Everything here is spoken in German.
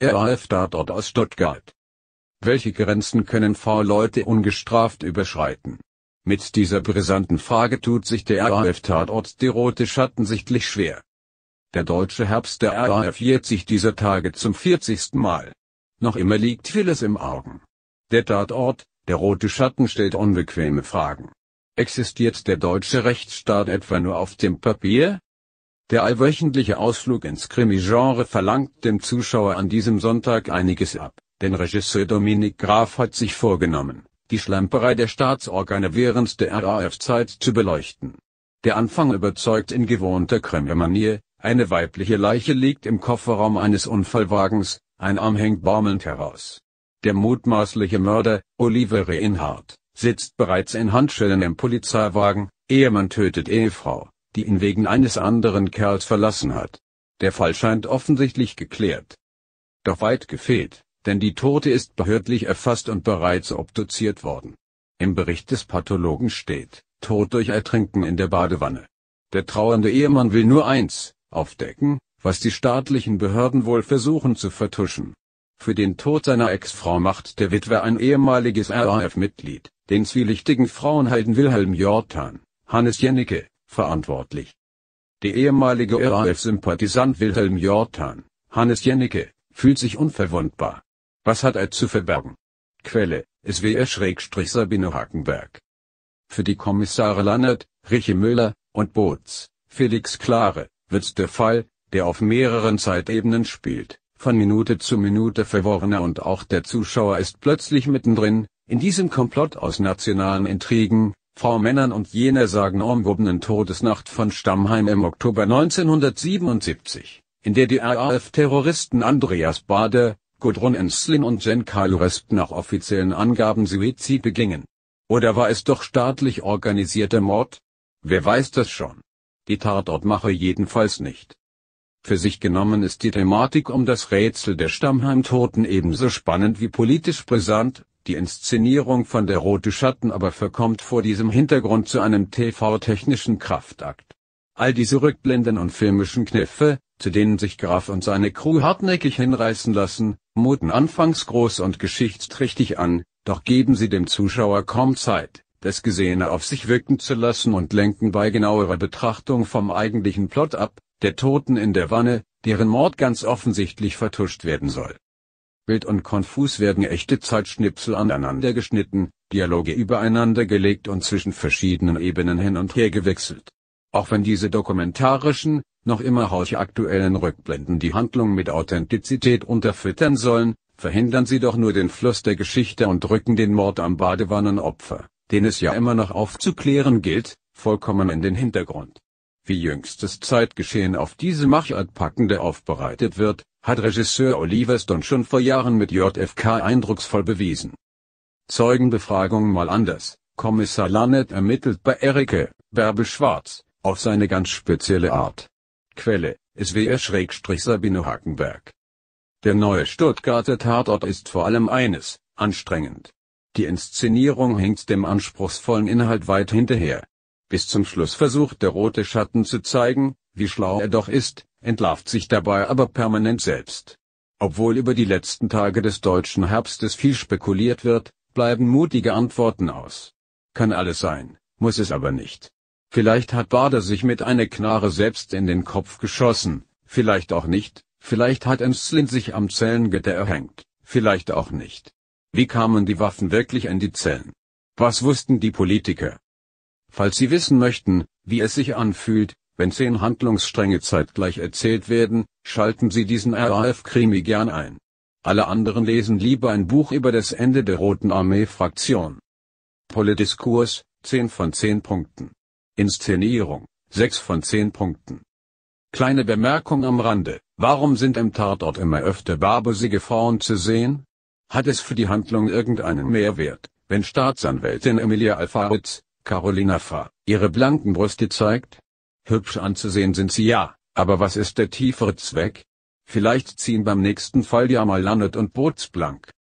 RAF-Tatort aus Stuttgart. Welche Grenzen können Fahrleute ungestraft überschreiten? Mit dieser brisanten Frage tut sich der RAF-Tatort Die Rote Schatten sichtlich schwer. Der deutsche Herbst der RAF jährt sich dieser Tage zum 40. Mal. Noch immer liegt vieles im Augen. Der Tatort, der Rote Schatten stellt unbequeme Fragen. Existiert der deutsche Rechtsstaat etwa nur auf dem Papier? Der allwöchentliche Ausflug ins Krimi-Genre verlangt dem Zuschauer an diesem Sonntag einiges ab, denn Regisseur Dominik Graf hat sich vorgenommen, die Schlemperei der Staatsorgane während der RAF-Zeit zu beleuchten. Der Anfang überzeugt in gewohnter Krimi-Manier, eine weibliche Leiche liegt im Kofferraum eines Unfallwagens, ein Arm hängt baumelnd heraus. Der mutmaßliche Mörder, Oliver Reinhardt, sitzt bereits in Handschellen im Polizeiwagen, Ehemann tötet Ehefrau die ihn wegen eines anderen Kerls verlassen hat. Der Fall scheint offensichtlich geklärt. Doch weit gefehlt, denn die Tote ist behördlich erfasst und bereits obduziert worden. Im Bericht des Pathologen steht, tot durch Ertrinken in der Badewanne. Der trauernde Ehemann will nur eins, aufdecken, was die staatlichen Behörden wohl versuchen zu vertuschen. Für den Tod seiner Ex-Frau macht der Witwe ein ehemaliges RAF-Mitglied, den zwielichtigen Frauenhelden Wilhelm Jortan, Hannes Jennecke, verantwortlich. Der ehemalige RAF-Sympathisant Wilhelm Jortan, Hannes Jennecke, fühlt sich unverwundbar. Was hat er zu verbergen? Quelle, SWR-Sabine Hakenberg. Für die Kommissare Lannert, Riche Müller und Boots, Felix Klare, wird der Fall, der auf mehreren Zeitebenen spielt, von Minute zu Minute verworrener und auch der Zuschauer ist plötzlich mittendrin, in diesem Komplott aus nationalen Intrigen, Frau Männern und jener umwobenen Todesnacht von Stammheim im Oktober 1977, in der die RAF-Terroristen Andreas Bade, Gudrun Enslin und Jen Kalorest nach offiziellen Angaben Suizid begingen. Oder war es doch staatlich organisierter Mord? Wer weiß das schon? Die Tatortmache jedenfalls nicht. Für sich genommen ist die Thematik um das Rätsel der Stammheim-Toten ebenso spannend wie politisch brisant, die Inszenierung von Der rote Schatten aber verkommt vor diesem Hintergrund zu einem TV-technischen Kraftakt. All diese Rückblenden und filmischen Kniffe, zu denen sich Graf und seine Crew hartnäckig hinreißen lassen, muten anfangs groß und geschichtsträchtig an, doch geben sie dem Zuschauer kaum Zeit, das Gesehene auf sich wirken zu lassen und lenken bei genauerer Betrachtung vom eigentlichen Plot ab, der Toten in der Wanne, deren Mord ganz offensichtlich vertuscht werden soll. Bild und Konfus werden echte Zeitschnipsel aneinander geschnitten, Dialoge übereinander gelegt und zwischen verschiedenen Ebenen hin und her gewechselt. Auch wenn diese dokumentarischen, noch immer hauchaktuellen Rückblenden die Handlung mit Authentizität unterfüttern sollen, verhindern sie doch nur den Fluss der Geschichte und drücken den Mord am Badewannenopfer, den es ja immer noch aufzuklären gilt, vollkommen in den Hintergrund wie jüngstes Zeitgeschehen auf diese Machart packende aufbereitet wird, hat Regisseur Oliver Stone schon vor Jahren mit JFK eindrucksvoll bewiesen. Zeugenbefragung mal anders. Kommissar Lannett ermittelt bei Erike, Bärbel Schwarz, auf seine ganz spezielle Art. Quelle, SWR-Sabine Hackenberg. Der neue Stuttgarter Tatort ist vor allem eines, anstrengend. Die Inszenierung hinkt dem anspruchsvollen Inhalt weit hinterher. Bis zum Schluss versucht der rote Schatten zu zeigen, wie schlau er doch ist, entlarvt sich dabei aber permanent selbst. Obwohl über die letzten Tage des deutschen Herbstes viel spekuliert wird, bleiben mutige Antworten aus. Kann alles sein, muss es aber nicht. Vielleicht hat Bader sich mit einer Knarre selbst in den Kopf geschossen, vielleicht auch nicht, vielleicht hat Enslin sich am Zellengitter erhängt, vielleicht auch nicht. Wie kamen die Waffen wirklich in die Zellen? Was wussten die Politiker? Falls Sie wissen möchten, wie es sich anfühlt, wenn zehn Handlungsstränge zeitgleich erzählt werden, schalten Sie diesen RAF-Krimi gern ein. Alle anderen lesen lieber ein Buch über das Ende der Roten Armee-Fraktion. Politiskurs, 10 von 10 Punkten. Inszenierung, 6 von 10 Punkten. Kleine Bemerkung am Rande, warum sind im Tatort immer öfter barbusige Frauen zu sehen? Hat es für die Handlung irgendeinen Mehrwert, wenn Staatsanwältin Emilia Alfaritz, Carolina Fa, ihre blanken Brüste zeigt? Hübsch anzusehen sind sie ja, aber was ist der tiefere Zweck? Vielleicht ziehen beim nächsten Fall ja mal Amalandet und Bootsblank.